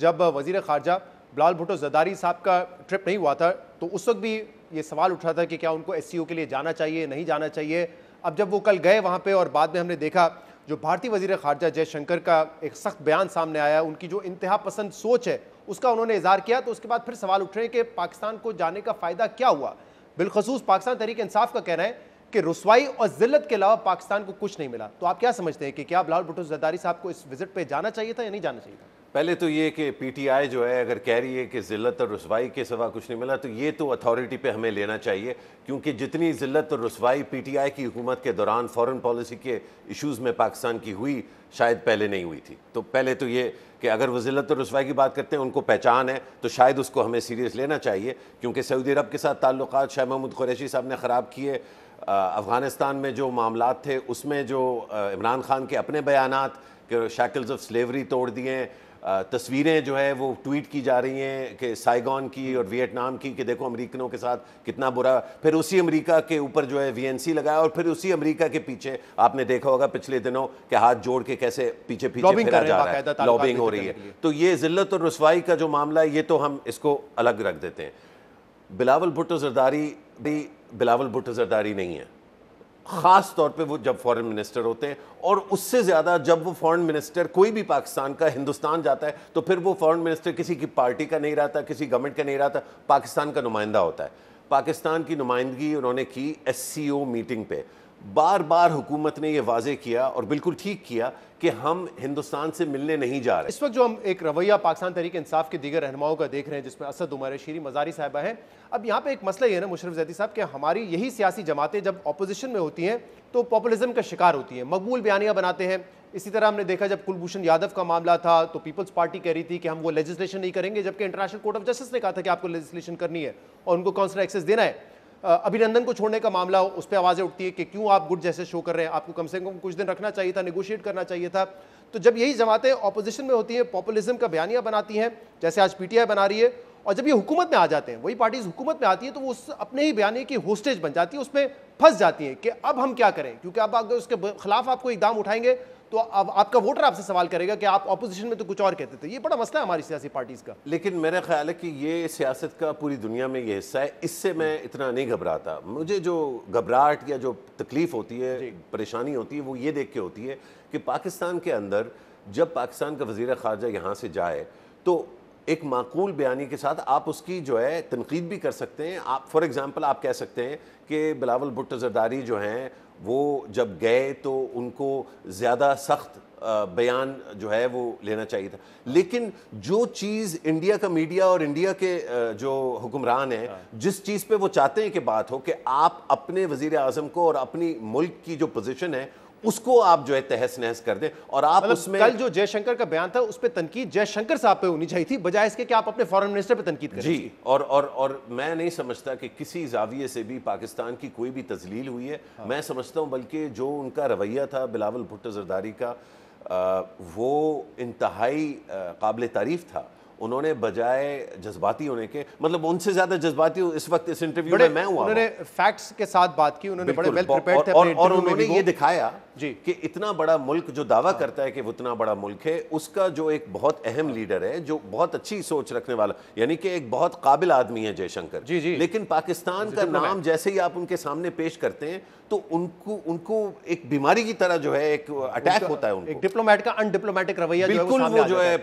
जब वजीर खारजा बिलाल भुटो जदारी साहब का ट्रिप नहीं हुआ था तो उस वक्त भी ये सवाल उठ रहा था कि क्या उनको एस के लिए जाना चाहिए नहीं जाना चाहिए अब जब वो कल गए वहाँ पर और बाद में हमने देखा जो भारतीय वजीर खारजा जयशंकर का एक सख्त बयान सामने आया उनकी जो इंतहा पसंद सोच है उसका उन्होंने इजहार किया तो उसके बाद फिर सवाल उठ रहे हैं कि पाकिस्तान को जाने का फ़ायदा क्या हुआ बिलखसूस पाकिस्तान तहरीक इंसाफ का कहना है कि रसवाई और जिल्लत के अलावा पाकिस्तान को कुछ नहीं मिला तो आप क्या समझते हैं कि क्या बिलाल भुटो जदारी साहब को इस विजिट पर जाना चाहिए था या नहीं जाना चाहिए था पहले तो ये कि पीटीआई जो है अगर कह रही है कि ज़िल्त और रसवाई के सिवा कुछ नहीं मिला तो ये तो अथॉरिटी पे हमें लेना चाहिए क्योंकि जितनी ज़िलत और रसवाई पीटीआई की हुकूमत के दौरान फॉरेन पॉलिसी के इश्यूज़ में पाकिस्तान की हुई शायद पहले नहीं हुई थी तो पहले तो ये कि अगर वो ज़िलत और रसवाई की बात करते हैं उनको पहचान है तो शायद उसको हमें सीरियस लेना चाहिए क्योंकि सऊदी अरब के साथ ताल्लुक शाह महमूद कुरैशी साहब ने ख़राब किए अफ़गानिस्तान में जो मामला थे उसमें जो इमरान खान के अपने बयान के शैकल्स ऑफ स्लेवरी तोड़ दिए तस्वीरें जो है वो ट्वीट की जा रही हैं कि साइगॉन की और वियतनाम की कि देखो अमरीकनों के साथ कितना बुरा फिर उसी अमेरिका के ऊपर जो है वीएनसी लगाया और फिर उसी अमेरिका के पीछे आपने देखा होगा पिछले दिनों के हाथ जोड़ के कैसे पीछे पीछे फिरा जा रहा है लॉबिंग हो रही है तो ये जिल्लत और रसवाई का जो मामला है ये तो हम इसको अलग रख देते हैं बिलावल भुट्टो जरदारी भी बिलावल भुट्टो जरदारी नहीं है ख़ास तौर पे वो जब फॉरेन मिनिस्टर होते हैं और उससे ज़्यादा जब वो फॉरेन मिनिस्टर कोई भी पाकिस्तान का हिंदुस्तान जाता है तो फिर वो फॉरेन मिनिस्टर किसी की पार्टी का नहीं रहता किसी गवर्नमेंट का नहीं रहता पाकिस्तान का नुमाइंदा होता है पाकिस्तान की नुमाइंदगी उन्होंने की एस मीटिंग पे बार बार हुकूमत ने यह वाजे किया और बिल्कुल ठीक किया कि हम हिंदुस्तान से मिलने नहीं जा रहे इस वक्त जो हम एक रवैया पाकिस्तान तरीके इंसाफ के दीगर रहनुमाओं का देख रहे हैं जिसमें असद उमर शीरी मजारी साहबा हैं अब यहाँ पे एक मसला ये है ना मुशरफ जैदी साहब कि हमारी यही सियासी जमातें जब अपोजिशन में होती हैं तो पॉपुलिज्म का शिकार होती हैं मकबूल बयानियाँ बनाते हैं इसी तरह हमने देखा जब कुलभूषण यादव का मामला था तो पीपल्स पार्टी कह रही थी कि हम वो लेजिस्लेशन नहीं करेंगे जबकि इंटरनेशनल कोर्ट ऑफ जस्टिस ने कहा था कि आपको लेजिस्लेशन करनी है और उनको कौन सा एक्सेस देना है अभिनंदन को छोड़ने का मामला उस पर आवाज़ें उठती है कि क्यों आप गुट जैसे शो कर रहे हैं आपको कम से कम कुछ दिन रखना चाहिए था निगोशिएट करना चाहिए था तो जब यही जमातें ऑपोजिशन में होती हैं पॉपुलिज्म का बयानिया बनाती हैं जैसे आज पीटीआई बना रही है और जब ये हुकूमत में आ जाते हैं वही पार्टीज हुकूमत में आती है तो वो उस अपने ही बयानी की होस्टेज बन जाती है उसमें फंस जाती है कि अब हम क्या करें क्योंकि अब अगर उसके खिलाफ आपको इकदाम उठाएंगे तो अब आपका वोटर आपसे सवाल करेगा कि आप ऑपोजिशन में तो कुछ और कहते थे ये बड़ा मसला है हमारी सियासी पार्टीज़ का लेकिन मेरा ख्याल है कि ये सियासत का पूरी दुनिया में ये हिस्सा है इससे मैं इतना नहीं घबराता मुझे जो घबराहट या जो तकलीफ़ होती है परेशानी होती है वो ये देख के होती है कि पाकिस्तान के अंदर जब पाकिस्तान का वजीर खारजा यहाँ से जाए तो एक माकूल बयानी के साथ आप उसकी जो है तनकीद भी कर सकते हैं आप फॉर एग्ज़ाम्पल आप कह सकते हैं कि बिलावल भुट्टो जरदारी जो हैं वो जब गए तो उनको ज़्यादा सख्त बयान जो है वो लेना चाहिए था लेकिन जो चीज़ इंडिया का मीडिया और इंडिया के जो हुक्मरान हैं हाँ। जिस चीज़ पे वो चाहते हैं कि बात हो कि आप अपने वज़ी अजम को और अपनी मुल्क की जो पोजीशन है उसको आप जो है तहस नहस कर दें और आप मतलब उसमें कल जो जयशंकर का बयान था उस पर तनकीद जयशंकर साहब पे होनी चाहिए थी बजाय इसके कि आप अपने फॉरेन मिनिस्टर पर तनकीद जी और और और मैं नहीं समझता कि किसी जाविये से भी पाकिस्तान की कोई भी तजलील हुई है हाँ। मैं समझता हूँ बल्कि जो उनका रवैया था बिलावल भुट्टो जरदारी का आ, वो इंतहाई काबिल तारीफ था उन्होंने बजाय जज्बाती होने के मतलब उनसे ज्यादा जज्बाती इस वक्त इस इंटरव्यू में मैं हुआ उन्होंने फैक्ट्स के साथ बात की उन्होंने बड़े वेल प्रिपेयर्ड थे और, और उन्होंने ये दिखाया जी कि इतना बड़ा मुल्क जो दावा करता है कि वो इतना बड़ा मुल्क है उसका जो एक बहुत अहम लीडर है जो बहुत अच्छी सोच रखने वाला यानी कि एक बहुत काबिल आदमी है जयशंकर जी जी लेकिन पाकिस्तान का नाम जैसे ही आप उनके सामने पेश करते हैं तो उनको उनको एक बीमारी की तरह जो है एक अटैक होता है उनको एक डिप्लोमेट का अनडिप्लोमेटिक रवैया बिल्कुल जो है